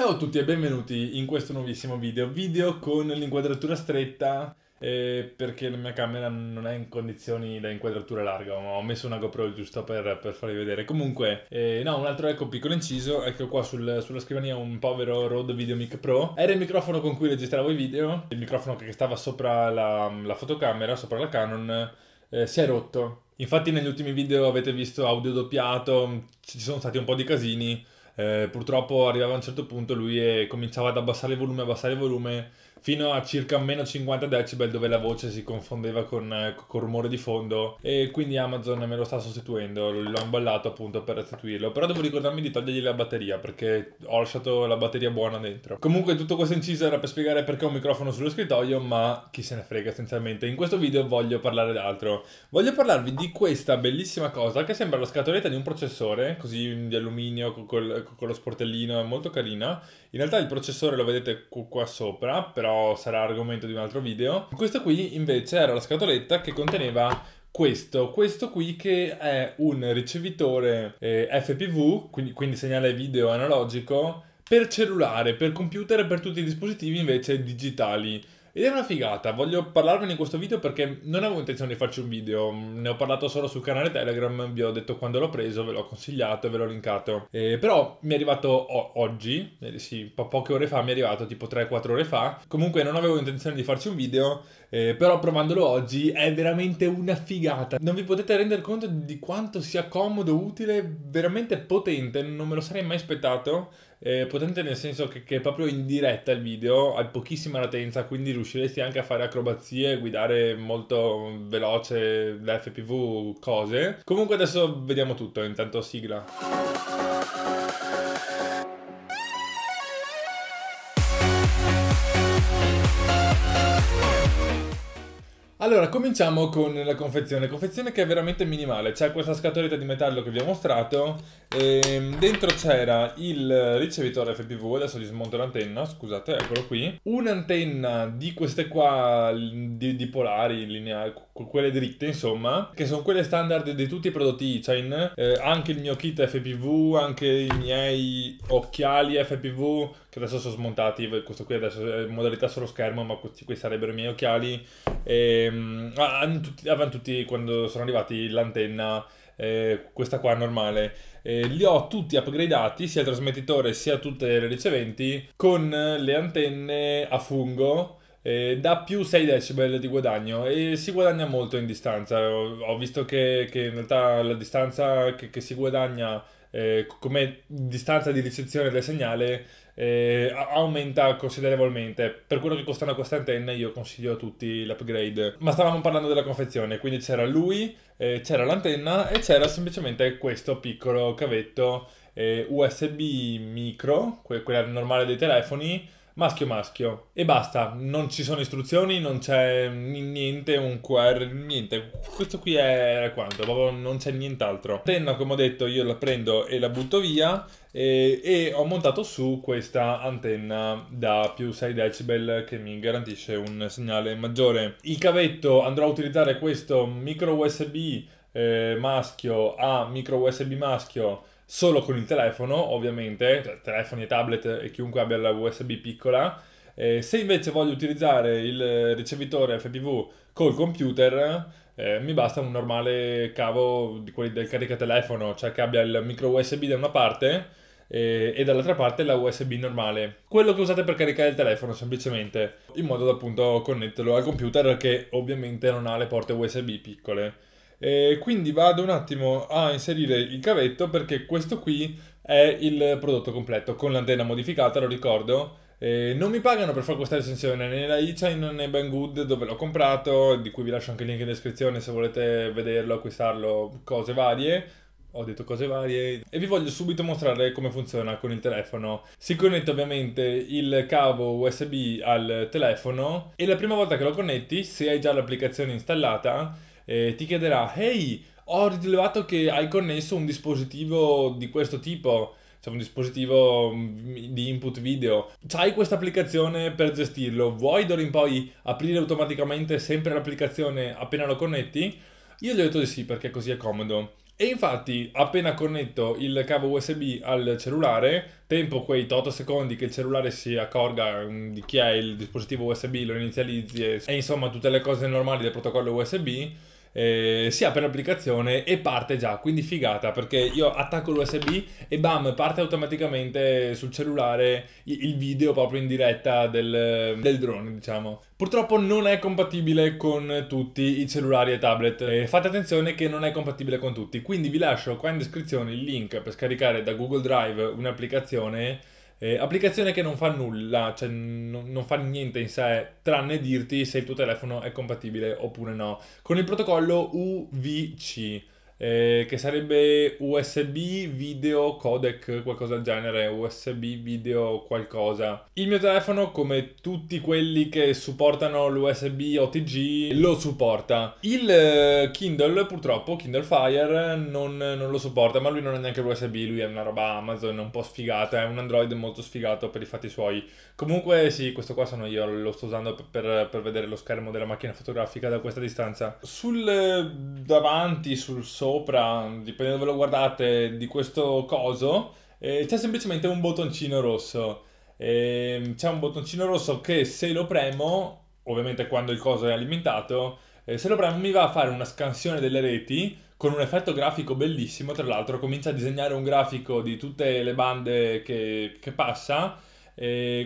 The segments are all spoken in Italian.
Ciao a tutti e benvenuti in questo nuovissimo video, video con l'inquadratura stretta eh, perché la mia camera non è in condizioni da inquadratura larga, ho messo una GoPro giusto per, per farvi vedere. Comunque, eh, no, un altro ecco piccolo inciso Ecco qua sul, sulla scrivania un povero Rode VideoMic Pro. Era il microfono con cui registravo i video, il microfono che stava sopra la, la fotocamera, sopra la Canon, eh, si è rotto. Infatti negli ultimi video avete visto audio doppiato, ci sono stati un po' di casini eh, purtroppo arrivava a un certo punto lui e eh, cominciava ad abbassare il volume, abbassare il volume, fino a circa meno 50 decibel dove la voce si confondeva con, il eh, rumore di fondo e quindi Amazon me lo sta sostituendo, l'ho imballato appunto per restituirlo, però devo ricordarmi di togliergli la batteria perché ho lasciato la batteria buona dentro. Comunque tutto questo inciso era per spiegare perché ho un microfono sullo scrittoio, ma chi se ne frega essenzialmente. In questo video voglio parlare d'altro. Voglio parlarvi di questa bellissima cosa che sembra la scatoletta di un processore, così di alluminio col, con lo sportellino, è molto carina. In realtà il processore lo vedete qua sopra, però sarà argomento di un altro video. Questo qui invece era la scatoletta che conteneva questo, questo qui che è un ricevitore eh, FPV, quindi, quindi segnale video analogico, per cellulare, per computer e per tutti i dispositivi invece digitali. Ed è una figata, voglio parlarvene in questo video perché non avevo intenzione di farci un video, ne ho parlato solo sul canale Telegram, vi ho detto quando l'ho preso, ve l'ho consigliato e ve l'ho linkato. Eh, però mi è arrivato oggi, eh, sì, po- poche ore fa mi è arrivato, tipo 3-4 ore fa. Comunque non avevo intenzione di farci un video, eh, però provandolo oggi è veramente una figata. Non vi potete rendere conto di quanto sia comodo, utile, veramente potente, non me lo sarei mai aspettato eh, potente nel senso che, che, è proprio in diretta il video, hai pochissima latenza, quindi riusciresti anche a fare acrobazie, guidare molto veloce l'FPV, cose. Comunque adesso vediamo tutto, intanto sigla. Allora, cominciamo con la confezione. Confezione che è veramente minimale. C'è questa scatoletta di metallo che vi ho mostrato. Ehm, dentro c'era il ricevitore FPV. Adesso gli smonto l'antenna. Scusate, eccolo qui. Un'antenna di queste qua, di, di polari, lineari, quelle dritte, insomma, che sono quelle standard di tutti i prodotti Ichain, eh, anche il mio kit FPV, anche i miei occhiali FPV, che adesso sono smontati, questo qui adesso è in modalità solo schermo, ma questi, qui sarebbero i miei occhiali, e, ehm, avevano tutti, avevano tutti quando sono arrivati l'antenna, eh, questa qua normale. Eh, li ho tutti upgradati, sia il trasmettitore sia tutte le riceventi, con le antenne a fungo eh, dà più 6 decibel di guadagno e si guadagna molto in distanza. Ho, ho visto che, che, in realtà la distanza che, che si guadagna eh, come distanza di ricezione del segnale eh, aumenta considerevolmente. Per quello che costano queste antenne io consiglio a tutti l'upgrade. Ma stavamo parlando della confezione, quindi c'era lui, eh, c'era l'antenna e c'era semplicemente questo piccolo cavetto eh, USB micro, que- quella normale dei telefoni, maschio maschio e basta, non ci sono istruzioni, non c'è niente, un QR, niente, questo qui è quanto, proprio non c'è nient'altro. Tenna come ho detto io la prendo e la butto via e, e, ho montato su questa antenna da più 6 decibel che mi garantisce un segnale maggiore. Il cavetto andrò a utilizzare questo micro USB eh, maschio a micro USB maschio solo con il telefono, ovviamente, cioè, telefoni e tablet e chiunque abbia la USB piccola. Eh, se invece voglio utilizzare il ricevitore FPV col computer, eh, mi basta un normale cavo di quelli del caricatelefono, cioè che abbia il micro USB da una parte eh, e dall'altra parte la USB normale, quello che usate per caricare il telefono semplicemente, in modo da appunto connetterlo al computer che ovviamente non ha le porte USB piccole. E quindi vado un attimo a inserire il cavetto perché questo qui è il prodotto completo con l'antenna modificata, lo ricordo. Eh, non mi pagano per fare questa recensione né la iChain né Banggood dove l'ho comprato, di cui vi lascio anche il link in descrizione se volete vederlo, acquistarlo, cose varie. Ho detto cose varie e vi voglio subito mostrare come funziona con il telefono. Si connette ovviamente il cavo USB al telefono e la prima volta che lo connetti, se hai già l'applicazione installata, eh, ti chiederà, ehi, ho rilevato che hai connesso un dispositivo di questo tipo, cioè un dispositivo mm, di input video. C'hai questa applicazione per gestirlo, vuoi d'ora in poi aprire automaticamente sempre l'applicazione appena lo connetti? Io gli ho detto di sì perché così è comodo. E infatti, appena connetto il cavo USB al cellulare, tempo quei 8 secondi che il cellulare si accorga mm, di chi è il dispositivo USB, lo inizializzi e, e insomma tutte le cose normali del protocollo USB, eh, si apre l'applicazione e parte già, quindi figata perché io attacco l'USB e bam, parte automaticamente sul cellulare il video proprio in diretta del, del drone, diciamo. Purtroppo non è compatibile con tutti i cellulari e tablet, eh, fate attenzione che non è compatibile con tutti, quindi vi lascio qua in descrizione il link per scaricare da Google Drive un'applicazione eh, applicazione che non fa nulla, cioè non, non, fa niente in sé, tranne dirti se il tuo telefono è compatibile oppure no, con il protocollo UVC eh, che sarebbe USB video codec, qualcosa del genere, USB video qualcosa. Il mio telefono, come tutti quelli che supportano l'USB OTG, lo supporta. Il eh, Kindle, purtroppo, Kindle Fire, non, non lo supporta, ma lui non è neanche l'USB, lui è una roba Amazon un po' sfigata, è un Android molto sfigato per i fatti suoi. Comunque sì, questo qua sono io, lo sto usando per, per vedere lo schermo della macchina fotografica da questa distanza. Sul eh, davanti, sul sole, sopra, dipende dove lo guardate, di questo coso, eh, c'è semplicemente un bottoncino rosso. Eh, c'è un bottoncino rosso che se lo premo, ovviamente quando il coso è alimentato, eh, se lo premo mi va a fare una scansione delle reti con un effetto grafico bellissimo, tra l'altro comincia a disegnare un grafico di tutte le bande che, che passa.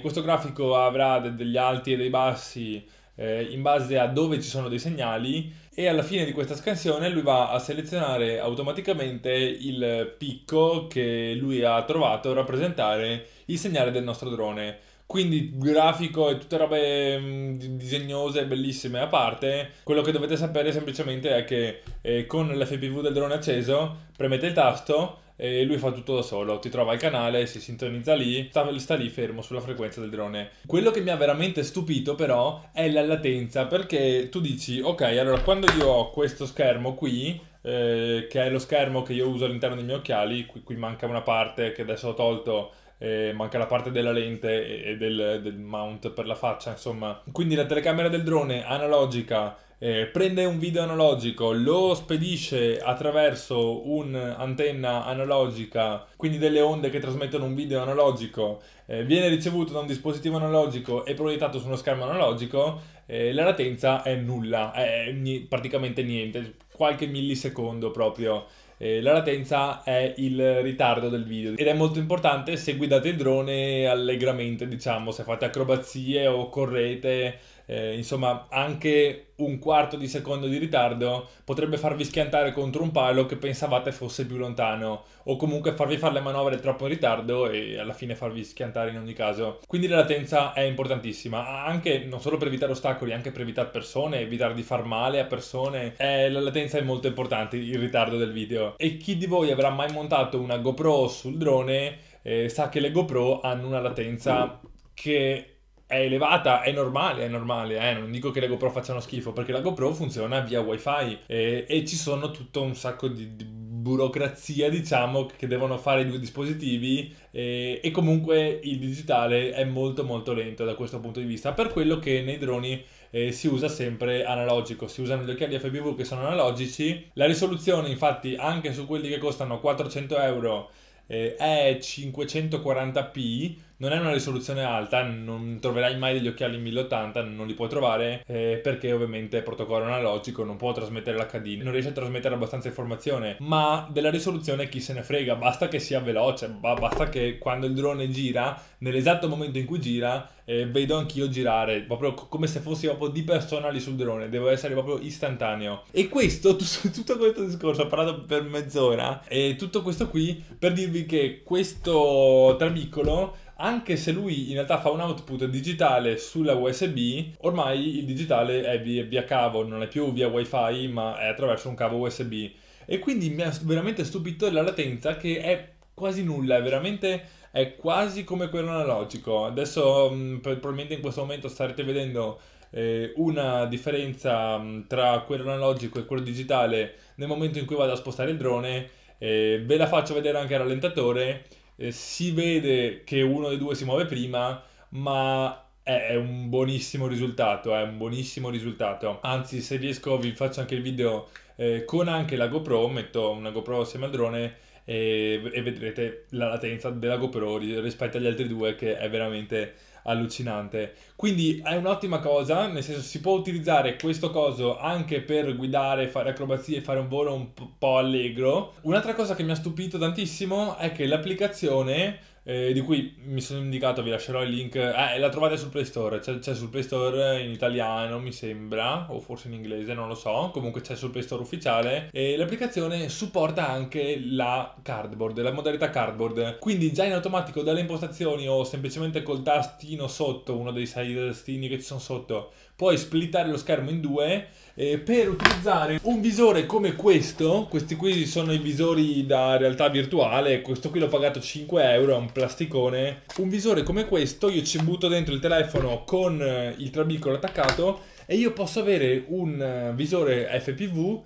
questo grafico avrà de- degli alti e dei bassi eh, in base a dove ci sono dei segnali e alla fine di questa scansione lui va a selezionare automaticamente il picco che lui ha trovato a rappresentare il segnale del nostro drone. Quindi grafico e tutte robe mh, mm, disegnose, bellissime a parte, quello che dovete sapere semplicemente è che eh, con l'FPV del drone acceso premete il tasto e lui fa tutto da solo, ti trova il canale, si sintonizza lì, sta, sta lì fermo sulla frequenza del drone. Quello che mi ha veramente stupito però è la latenza, perché tu dici, ok, allora quando io ho questo schermo qui, eh, che è lo schermo che io uso all'interno dei miei occhiali, qui, qui manca una parte che adesso ho tolto eh, manca la parte della lente e del, del, mount per la faccia, insomma. Quindi la telecamera del drone analogica eh, prende un video analogico, lo spedisce attraverso un'antenna analogica, quindi delle onde che trasmettono un video analogico, eh, viene ricevuto da un dispositivo analogico e proiettato su uno schermo analogico, eh, la latenza è nulla, è praticamente niente, qualche millisecondo proprio la latenza è il ritardo del video ed è molto importante se guidate il drone allegramente, diciamo, se fate acrobazie o correte eh, insomma anche un quarto di secondo di ritardo potrebbe farvi schiantare contro un palo che pensavate fosse più lontano o comunque farvi fare le manovre troppo in ritardo e alla fine farvi schiantare in ogni caso. Quindi la latenza è importantissima, anche non solo per evitare ostacoli, anche per evitare persone, evitare di far male a persone. Eh, la latenza è molto importante, il ritardo del video. E chi di voi avrà mai montato una GoPro sul drone eh, sa che le GoPro hanno una latenza che è elevata, è normale, è normale, eh? non dico che le GoPro facciano schifo, perché la GoPro funziona via wifi e, e ci sono tutto un sacco di, di burocrazia, diciamo, che devono fare i due dispositivi e, e, comunque il digitale è molto molto lento da questo punto di vista, per quello che nei droni eh, si usa sempre analogico, si usano gli occhiali FPV che sono analogici, la risoluzione infatti anche su quelli che costano 400 euro eh, è 540p, non è una risoluzione alta, non troverai mai degli occhiali 1080, non li puoi trovare eh, perché ovviamente è protocollo analogico, non può trasmettere l'HD, non riesce a trasmettere abbastanza informazione, ma della risoluzione chi se ne frega, basta che sia veloce, basta che quando il drone gira, nell'esatto momento in cui gira, eh, vedo anch'io girare, proprio come se fossi proprio di persona lì sul drone, devo essere proprio istantaneo. E questo, tutto questo discorso, ho parlato per mezz'ora, e tutto questo qui per dirvi che questo trabicolo anche se lui in realtà fa un output digitale sulla USB, ormai il digitale è via cavo, non è più via wifi, ma è attraverso un cavo USB. E quindi mi ha veramente stupito la latenza che è quasi nulla, è veramente è quasi come quello analogico. Adesso mh, mm, probabilmente in questo momento starete vedendo eh, una differenza mh, mm, tra quello analogico e quello digitale nel momento in cui vado a spostare il drone. Eh, ve la faccio vedere anche il rallentatore eh, si vede che uno dei due si muove prima, ma è un buonissimo risultato, è un buonissimo risultato. Anzi, se riesco vi faccio anche il video eh, con anche la GoPro, metto una GoPro assieme al drone e, e vedrete la latenza della GoPro rispetto agli altri due che è veramente allucinante. Quindi è un'ottima cosa, nel senso si può utilizzare questo coso anche per guidare, fare acrobazie, fare un volo un po' allegro. Un'altra cosa che mi ha stupito tantissimo è che l'applicazione eh, di cui mi sono indicato, vi lascerò il link, eh, la trovate sul Play Store, c'è, c'è, sul Play Store in italiano mi sembra, o forse in inglese, non lo so, comunque c'è sul Play Store ufficiale e l'applicazione supporta anche la cardboard, la modalità cardboard, quindi già in automatico dalle impostazioni o semplicemente col tastino sotto, uno dei sei tastini che ci sono sotto, puoi splittare lo schermo in due eh, per utilizzare un visore come questo, questi qui sono i visori da realtà virtuale, questo qui l'ho pagato 5 euro, è un plasticone. Un visore come questo, io ci butto dentro il telefono con eh, il trabicolo attaccato e io posso avere un eh, visore FPV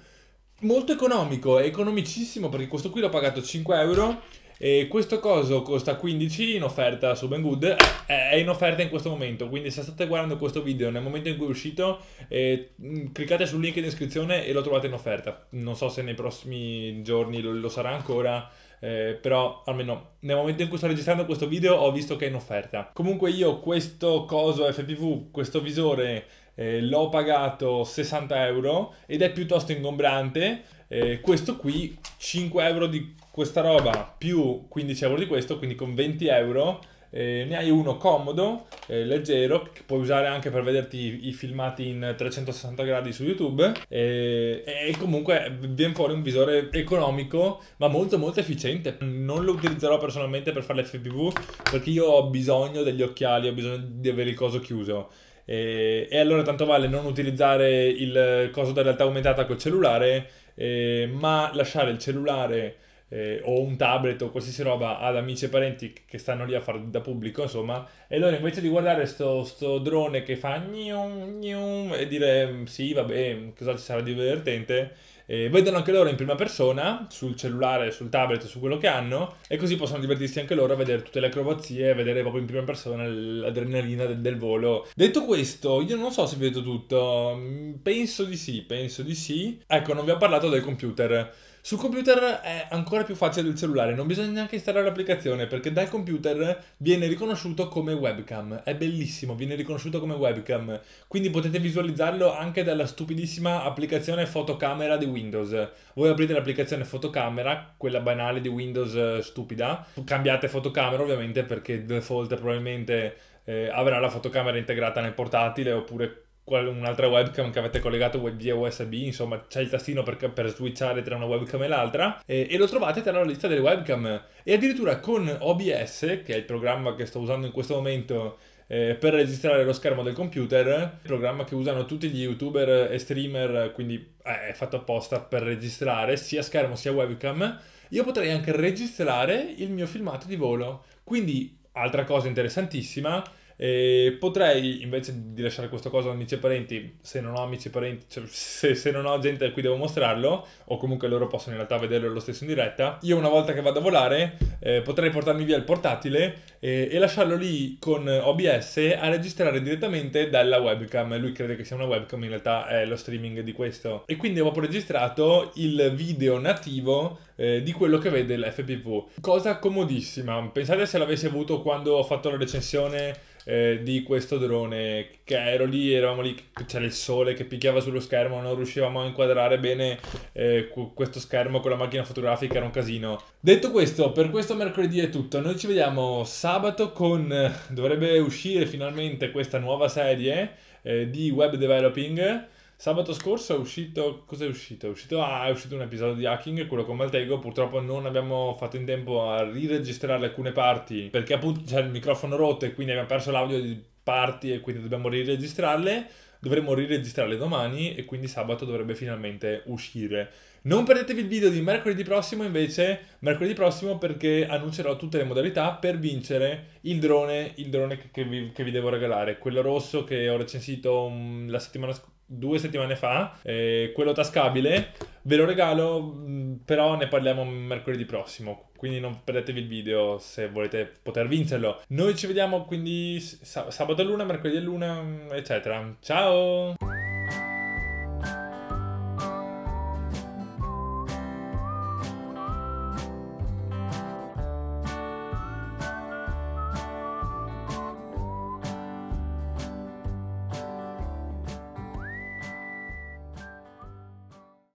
molto economico, economicissimo perché questo qui l'ho pagato 5 euro e questo coso costa 15 in offerta su Banggood, è in offerta in questo momento, quindi se state guardando questo video nel momento in cui è uscito, eh, mm, cliccate sul link in descrizione e lo trovate in offerta. Non so se nei prossimi giorni lo, lo sarà ancora, eh, però almeno nel momento in cui sto registrando questo video ho visto che è in offerta. Comunque io questo coso FPV, questo visore eh, l'ho pagato 60 euro ed è piuttosto ingombrante, eh, questo qui 5 euro di questa roba più 15 euro di questo, quindi con 20 euro eh, ne hai uno comodo, eh, leggero, che puoi usare anche per vederti i, filmati in 360 gradi su YouTube eh, e comunque viene fuori un visore economico ma molto molto efficiente. Non lo utilizzerò personalmente per fare l'FPV perché io ho bisogno degli occhiali, ho bisogno di avere il coso chiuso e, e allora tanto vale non utilizzare il coso della realtà aumentata col cellulare, eh, ma lasciare il cellulare eh, o un tablet o qualsiasi roba ad amici e parenti che stanno lì a fare da pubblico, insomma, e allora invece di guardare sto, sto drone che fa gnium, gnium, e dire sì, vabbè, cosa ci sarà di divertente, eh, vedono anche loro in prima persona, sul cellulare, sul tablet, su quello che hanno, e così possono divertirsi anche loro a vedere tutte le acrobazie, vedere proprio in prima persona l'adrenalina del, del volo. Detto questo, io non so se vi ho detto tutto, mm, penso di sì, penso di sì. Ecco, non vi ho parlato del computer. Sul computer è ancora più facile del cellulare, non bisogna neanche installare l'applicazione perché dal computer viene riconosciuto come webcam. È bellissimo, viene riconosciuto come webcam. Quindi potete visualizzarlo anche dalla stupidissima applicazione fotocamera di Windows. Voi aprite l'applicazione fotocamera, quella banale di Windows eh, stupida, cambiate fotocamera ovviamente perché default probabilmente eh, avrà la fotocamera integrata nel portatile oppure un'altra webcam che avete collegato via USB, insomma c'è il tastino per, per switchare tra una webcam e l'altra e, e, lo trovate tra la lista delle webcam e addirittura con OBS, che è il programma che sto usando in questo momento eh, per registrare lo schermo del computer, il programma che usano tutti gli youtuber e streamer, quindi eh, è fatto apposta per registrare sia schermo sia webcam, io potrei anche registrare il mio filmato di volo. Quindi, altra cosa interessantissima, e potrei invece di lasciare questa cosa a amici e parenti, se non ho amici e parenti, cioè se, se, non ho gente a cui devo mostrarlo, o comunque loro possono in realtà vederlo lo stesso in diretta, io una volta che vado a volare eh, potrei portarmi via il portatile eh, e lasciarlo lì con OBS a registrare direttamente dalla webcam. Lui crede che sia una webcam, in realtà è lo streaming di questo. E quindi ho avevo registrato il video nativo eh, di quello che vede l'FPV. Cosa comodissima. Pensate se l'avessi avuto quando ho fatto la recensione eh, di questo drone che ero lì, eravamo lì, c'era il sole che picchiava sullo schermo, non riuscivamo a inquadrare bene eh, questo schermo con la macchina fotografica, era un casino. Detto questo, per questo mercoledì è tutto, noi ci vediamo sabato con... dovrebbe uscire finalmente questa nuova serie eh, di web developing Sabato scorso è uscito. Cos'è uscito? È uscito, ah, è uscito un episodio di hacking, quello con Maltego. Purtroppo non abbiamo fatto in tempo a riregistrare alcune parti perché appunto c'è il microfono rotto e quindi abbiamo perso l'audio di parti e quindi dobbiamo riregistrarle. Dovremmo riregistrarle domani e quindi sabato dovrebbe finalmente uscire. Non perdetevi il video di mercoledì prossimo invece, mercoledì prossimo perché annuncerò tutte le modalità per vincere il drone, il drone che, che, vi, che vi, devo regalare, quello rosso che ho recensito mm, la settimana scorsa due settimane fa, eh, quello tascabile, ve lo regalo, mh, mm, però ne parliamo mercoledì prossimo, quindi non perdetevi il video se volete poter vincerlo. Noi ci vediamo quindi sab- sabato a luna, mercoledì a luna, mm, eccetera. Ciao!